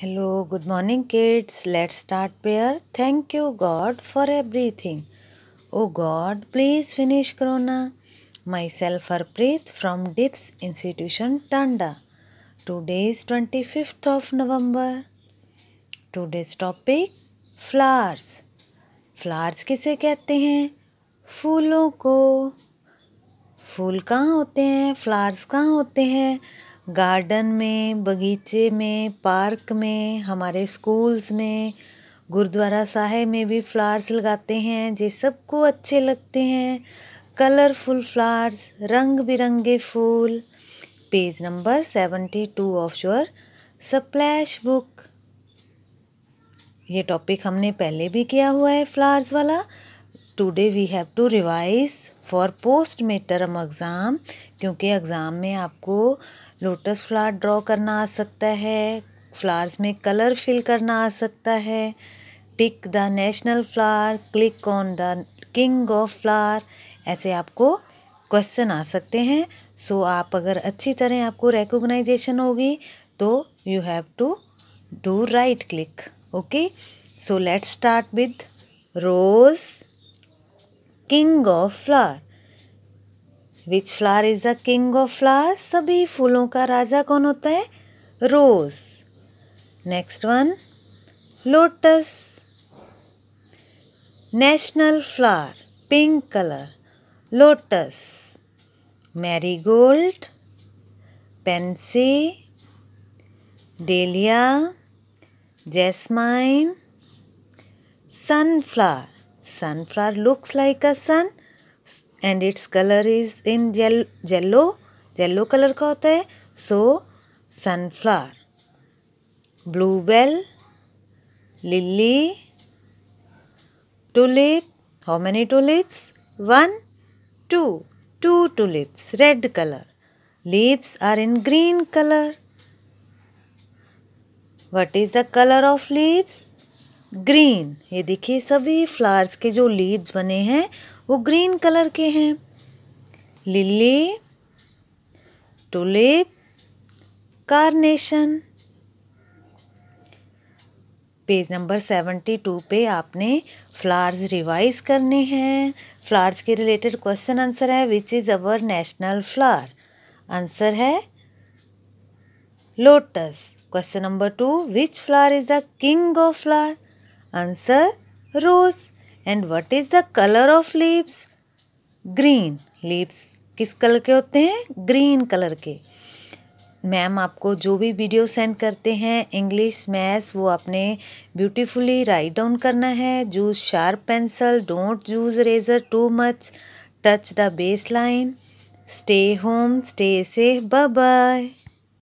hello good morning kids let start prayer thank you God for everything O God please finish corona myself Harpreet from DIPS institution Tanda today is twenty fifth of November today's topic flowers flowers किसे कहते हैं फूलों को फूल कहाँ होते हैं flowers कहाँ होते हैं गार्डन में बगीचे में पार्क में हमारे स्कूल्स में गुरुद्वारा साहेब में भी फ्लावर्स लगाते हैं जे सबको अच्छे लगते हैं कलरफुल फ्लावर्स रंग बिरंगे फूल page number seventy two of your splash book ये टॉपिक हमने पहले भी किया हुआ है फ्लावर्स वाला today we have to revise for post midterm exam क्योंकि एग्ज़ाम में आपको लोटस फ्लावर ड्रॉ करना आ सकता है फ्लावर्स में कलर फिल करना आ सकता है tick the national flower click on the king of flower ऐसे आपको क्वेश्चन आ सकते हैं सो so, आप अगर अच्छी तरह आपको रिकोगनाइजेशन होगी तो you have to do right click okay so let's start with rose king of flower which flower is the king of flower सभी फूलों का राजा कौन होता है rose next one lotus national flower pink colour lotus marigold pansy dahlia jasmine sunflower sunflower looks like a sun and its colour is in yellow yellow colour का होता है so sunflower bluebell lily tulip how many tulips one two two tulips red colour leaves are in green colour what is the colour of leaves green ये देखिए सभी flowers के जो leaves बने हैं वो ग्रीन कलर के हैं lily tulip carnation page number seventy two पे आपने फ्लावर्स रिवाइज करने हैं फ्लावर्स के रिलेटेड क्वेश्चन आंसर है which is our national flower answer है lotus question number two which flower is the king of flower answer rose and what is the colour of leaves green leaves किस colour के होते हैं green colour के ma'am आपको जो भी video send करते हैं इंग्लिश मैथ्स वो आपने ब्यूटीफुली राइट डाउन करना है use sharp pencil don't use eraser too much touch the base line stay home stay safe bye bye